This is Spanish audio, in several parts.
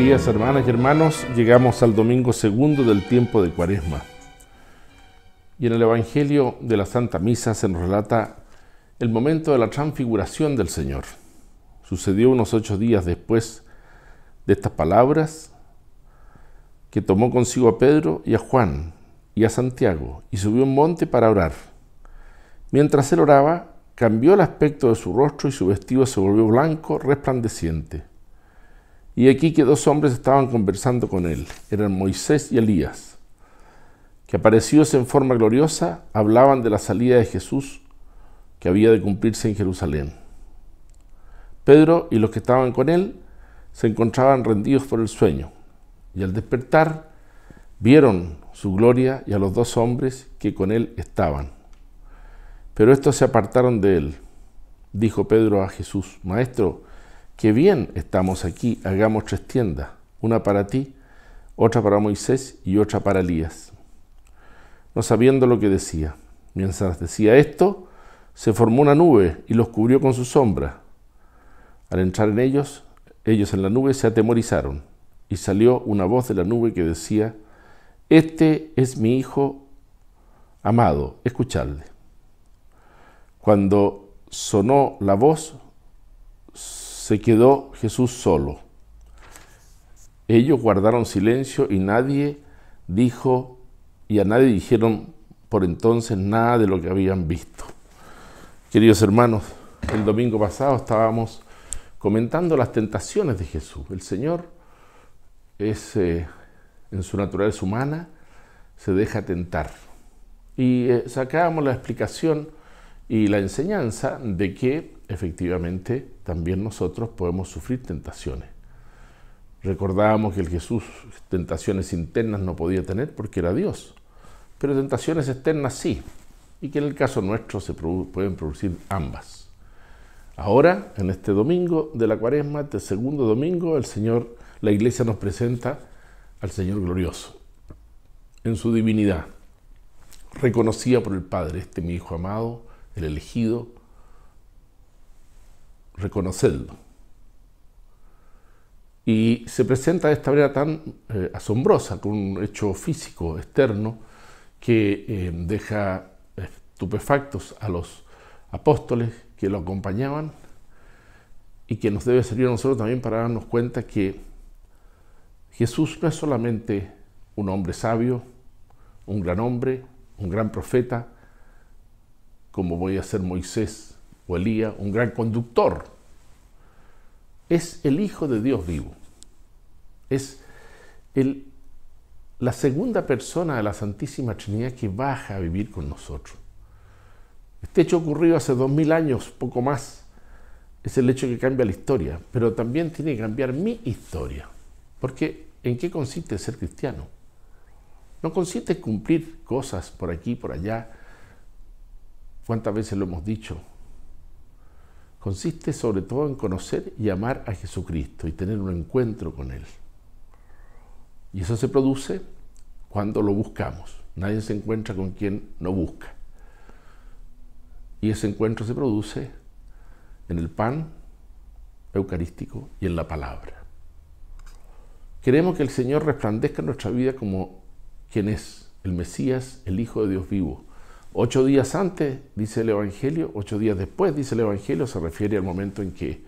días hermanas y hermanos, llegamos al domingo segundo del tiempo de Cuaresma. Y en el Evangelio de la Santa Misa se nos relata el momento de la transfiguración del Señor. Sucedió unos ocho días después de estas palabras que tomó consigo a Pedro y a Juan y a Santiago y subió un monte para orar. Mientras él oraba, cambió el aspecto de su rostro y su vestido se volvió blanco, resplandeciente. Y aquí que dos hombres estaban conversando con él, eran Moisés y Elías, que aparecidos en forma gloriosa hablaban de la salida de Jesús que había de cumplirse en Jerusalén. Pedro y los que estaban con él se encontraban rendidos por el sueño, y al despertar vieron su gloria y a los dos hombres que con él estaban. Pero estos se apartaron de él. Dijo Pedro a Jesús, Maestro, Qué bien estamos aquí, hagamos tres tiendas, una para ti, otra para Moisés y otra para Elías. No sabiendo lo que decía. Mientras decía esto, se formó una nube y los cubrió con su sombra. Al entrar en ellos, ellos en la nube se atemorizaron y salió una voz de la nube que decía, Este es mi Hijo amado, escuchadle. Cuando sonó la voz, se quedó Jesús solo. Ellos guardaron silencio y nadie dijo y a nadie dijeron por entonces nada de lo que habían visto. Queridos hermanos, el domingo pasado estábamos comentando las tentaciones de Jesús. El Señor es eh, en su naturaleza humana, se deja tentar. Y eh, sacábamos la explicación y la enseñanza de que efectivamente también nosotros podemos sufrir tentaciones. Recordábamos que el Jesús tentaciones internas no podía tener porque era Dios, pero tentaciones externas sí, y que en el caso nuestro se pueden producir ambas. Ahora, en este domingo de la cuaresma, este segundo domingo, el Señor, la iglesia nos presenta al Señor glorioso, en su divinidad, reconocida por el Padre, este mi Hijo amado, el elegido, reconocerlo. Y se presenta de esta manera tan eh, asombrosa, con un hecho físico externo que eh, deja estupefactos a los apóstoles que lo acompañaban y que nos debe servir a nosotros también para darnos cuenta que Jesús no es solamente un hombre sabio, un gran hombre, un gran profeta, como voy a ser Moisés Elías, un gran conductor. Es el Hijo de Dios vivo. Es el, la segunda persona de la Santísima Trinidad que baja a vivir con nosotros. Este hecho ocurrió hace dos mil años, poco más, es el hecho que cambia la historia, pero también tiene que cambiar mi historia. Porque ¿en qué consiste ser cristiano? No consiste en cumplir cosas por aquí, por allá. ¿Cuántas veces lo hemos dicho? consiste sobre todo en conocer y amar a Jesucristo y tener un encuentro con Él. Y eso se produce cuando lo buscamos. Nadie se encuentra con quien no busca. Y ese encuentro se produce en el pan eucarístico y en la palabra. Queremos que el Señor resplandezca en nuestra vida como quien es, el Mesías, el Hijo de Dios vivo, Ocho días antes, dice el Evangelio, ocho días después, dice el Evangelio, se refiere al momento en que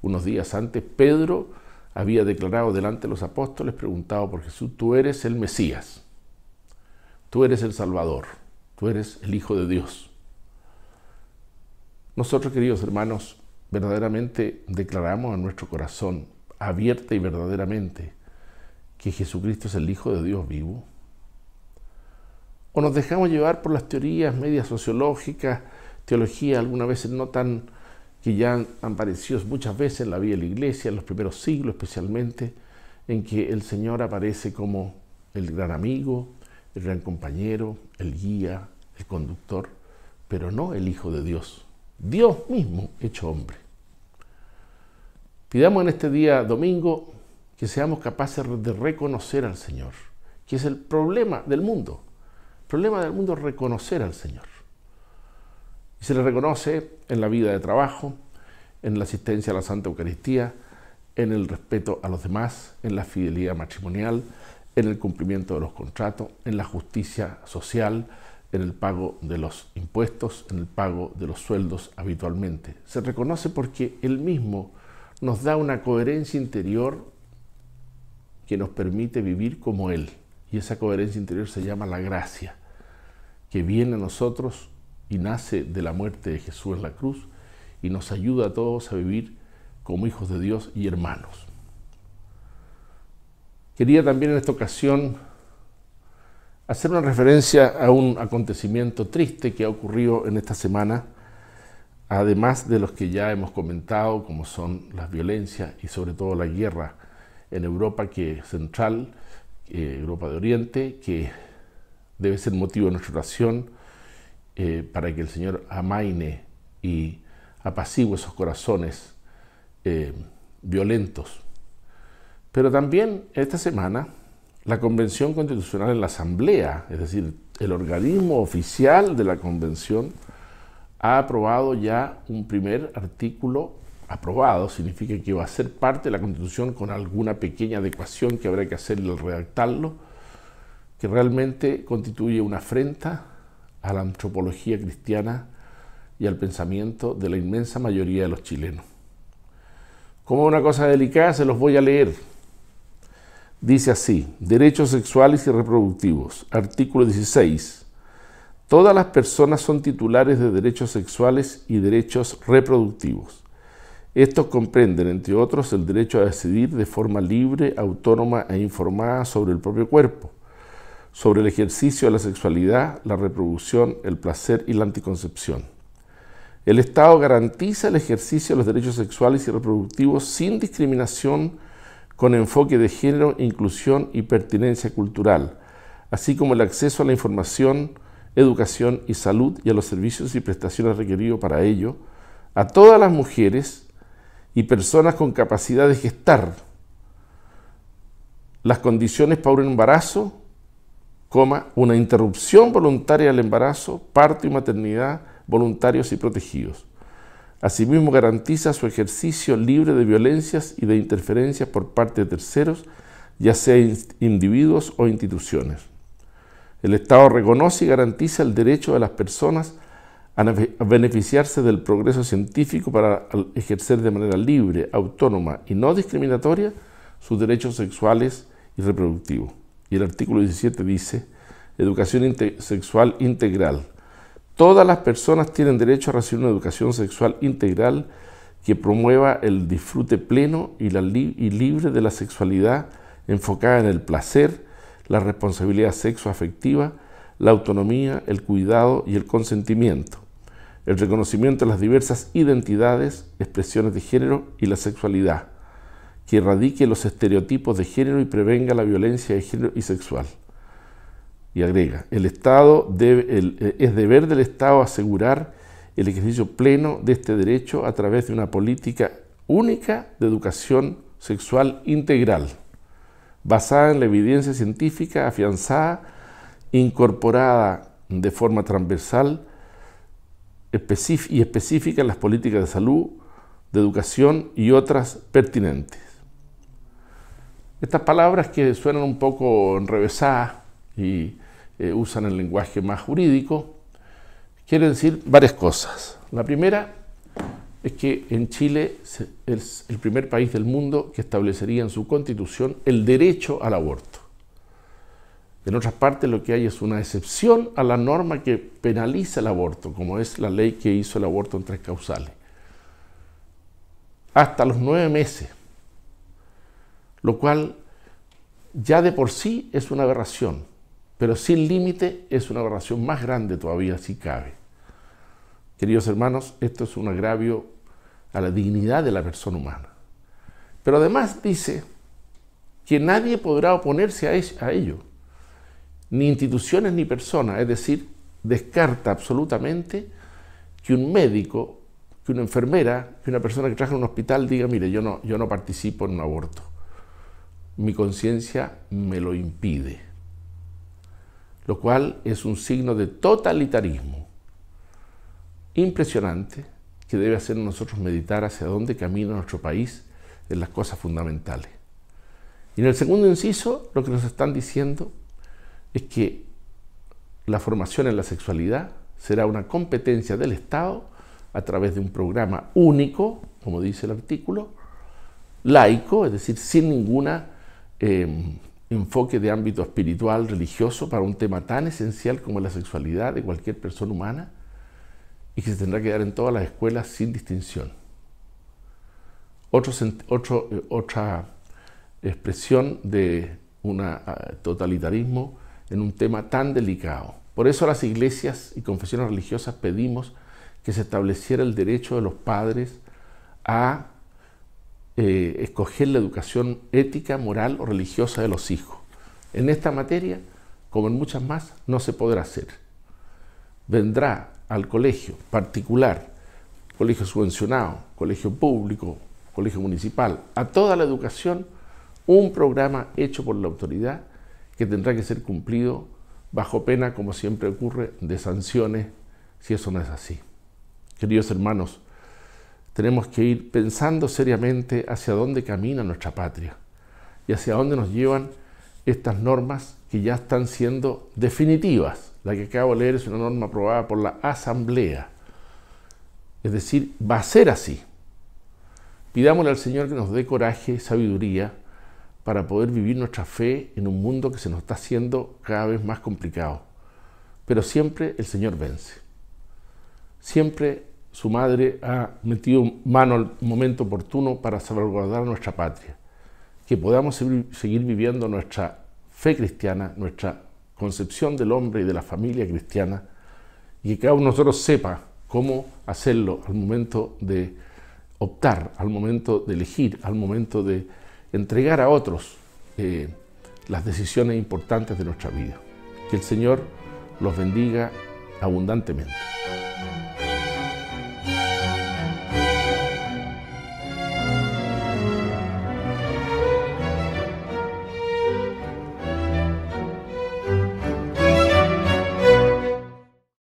unos días antes Pedro había declarado delante de los apóstoles, preguntado por Jesús, tú eres el Mesías, tú eres el Salvador, tú eres el Hijo de Dios. Nosotros, queridos hermanos, verdaderamente declaramos en nuestro corazón, abierta y verdaderamente, que Jesucristo es el Hijo de Dios vivo o nos dejamos llevar por las teorías medias sociológicas, teología algunas veces no tan que ya han aparecido muchas veces en la vida de la iglesia, en los primeros siglos especialmente, en que el Señor aparece como el gran amigo, el gran compañero, el guía, el conductor, pero no el Hijo de Dios, Dios mismo hecho hombre. Pidamos en este día domingo que seamos capaces de reconocer al Señor, que es el problema del mundo problema del mundo es reconocer al Señor. Y se le reconoce en la vida de trabajo, en la asistencia a la Santa Eucaristía, en el respeto a los demás, en la fidelidad matrimonial, en el cumplimiento de los contratos, en la justicia social, en el pago de los impuestos, en el pago de los sueldos habitualmente. Se reconoce porque Él mismo nos da una coherencia interior que nos permite vivir como Él. Y esa coherencia interior se llama la gracia que viene a nosotros y nace de la muerte de Jesús en la cruz y nos ayuda a todos a vivir como hijos de Dios y hermanos. Quería también en esta ocasión hacer una referencia a un acontecimiento triste que ha ocurrido en esta semana, además de los que ya hemos comentado, como son las violencias y sobre todo la guerra en Europa que central, eh, Europa de Oriente, que debe ser motivo de nuestra oración eh, para que el Señor amaine y apacigue esos corazones eh, violentos. Pero también esta semana la Convención Constitucional en la Asamblea, es decir, el organismo oficial de la Convención, ha aprobado ya un primer artículo aprobado, significa que va a ser parte de la Constitución con alguna pequeña adecuación que habrá que hacerle al redactarlo, que realmente constituye una afrenta a la antropología cristiana y al pensamiento de la inmensa mayoría de los chilenos. Como una cosa delicada, se los voy a leer. Dice así, derechos sexuales y reproductivos, artículo 16. Todas las personas son titulares de derechos sexuales y derechos reproductivos. Estos comprenden, entre otros, el derecho a decidir de forma libre, autónoma e informada sobre el propio cuerpo sobre el ejercicio de la sexualidad, la reproducción, el placer y la anticoncepción. El Estado garantiza el ejercicio de los derechos sexuales y reproductivos sin discriminación con enfoque de género, inclusión y pertinencia cultural, así como el acceso a la información, educación y salud y a los servicios y prestaciones requeridos para ello, a todas las mujeres y personas con capacidad de gestar las condiciones para un embarazo coma, una interrupción voluntaria del embarazo, parto y maternidad voluntarios y protegidos. Asimismo, garantiza su ejercicio libre de violencias y de interferencias por parte de terceros, ya sea individuos o instituciones. El Estado reconoce y garantiza el derecho de las personas a beneficiarse del progreso científico para ejercer de manera libre, autónoma y no discriminatoria sus derechos sexuales y reproductivos. Y el artículo 17 dice, educación sexual integral. Todas las personas tienen derecho a recibir una educación sexual integral que promueva el disfrute pleno y, y libre de la sexualidad enfocada en el placer, la responsabilidad sexoafectiva, la autonomía, el cuidado y el consentimiento, el reconocimiento de las diversas identidades, expresiones de género y la sexualidad, que erradique los estereotipos de género y prevenga la violencia de género y sexual. Y agrega, el Estado eh, es deber del Estado asegurar el ejercicio pleno de este derecho a través de una política única de educación sexual integral, basada en la evidencia científica afianzada, incorporada de forma transversal y específica en las políticas de salud, de educación y otras pertinentes. Estas palabras que suenan un poco enrevesadas y eh, usan el lenguaje más jurídico, quieren decir varias cosas. La primera es que en Chile es el primer país del mundo que establecería en su constitución el derecho al aborto. En otras partes lo que hay es una excepción a la norma que penaliza el aborto, como es la ley que hizo el aborto en tres causales. Hasta los nueve meses lo cual ya de por sí es una aberración, pero sin límite es una aberración más grande todavía si cabe. Queridos hermanos, esto es un agravio a la dignidad de la persona humana. Pero además dice que nadie podrá oponerse a ello, ni instituciones ni personas, es decir, descarta absolutamente que un médico, que una enfermera, que una persona que trabaja en un hospital diga, mire, yo no, yo no participo en un aborto mi conciencia me lo impide, lo cual es un signo de totalitarismo impresionante que debe hacer nosotros meditar hacia dónde camina nuestro país en las cosas fundamentales. Y en el segundo inciso, lo que nos están diciendo es que la formación en la sexualidad será una competencia del Estado a través de un programa único, como dice el artículo, laico, es decir, sin ninguna Em, enfoque de ámbito espiritual, religioso, para un tema tan esencial como la sexualidad de cualquier persona humana y que se tendrá que dar en todas las escuelas sin distinción. Eh, otra expresión de un ah, totalitarismo en un tema tan delicado. Por eso las iglesias y confesiones religiosas pedimos que se estableciera el derecho de los padres a eh, escoger la educación ética, moral o religiosa de los hijos. En esta materia, como en muchas más, no se podrá hacer. Vendrá al colegio particular, colegio subvencionado, colegio público, colegio municipal, a toda la educación, un programa hecho por la autoridad que tendrá que ser cumplido bajo pena, como siempre ocurre, de sanciones si eso no es así. Queridos hermanos, tenemos que ir pensando seriamente hacia dónde camina nuestra patria y hacia dónde nos llevan estas normas que ya están siendo definitivas. La que acabo de leer es una norma aprobada por la Asamblea. Es decir, va a ser así. Pidámosle al Señor que nos dé coraje, y sabiduría, para poder vivir nuestra fe en un mundo que se nos está haciendo cada vez más complicado. Pero siempre el Señor vence. Siempre su madre ha metido mano al momento oportuno para salvaguardar nuestra patria, que podamos seguir viviendo nuestra fe cristiana, nuestra concepción del hombre y de la familia cristiana, y que cada uno de nosotros sepa cómo hacerlo al momento de optar, al momento de elegir, al momento de entregar a otros eh, las decisiones importantes de nuestra vida. Que el Señor los bendiga abundantemente.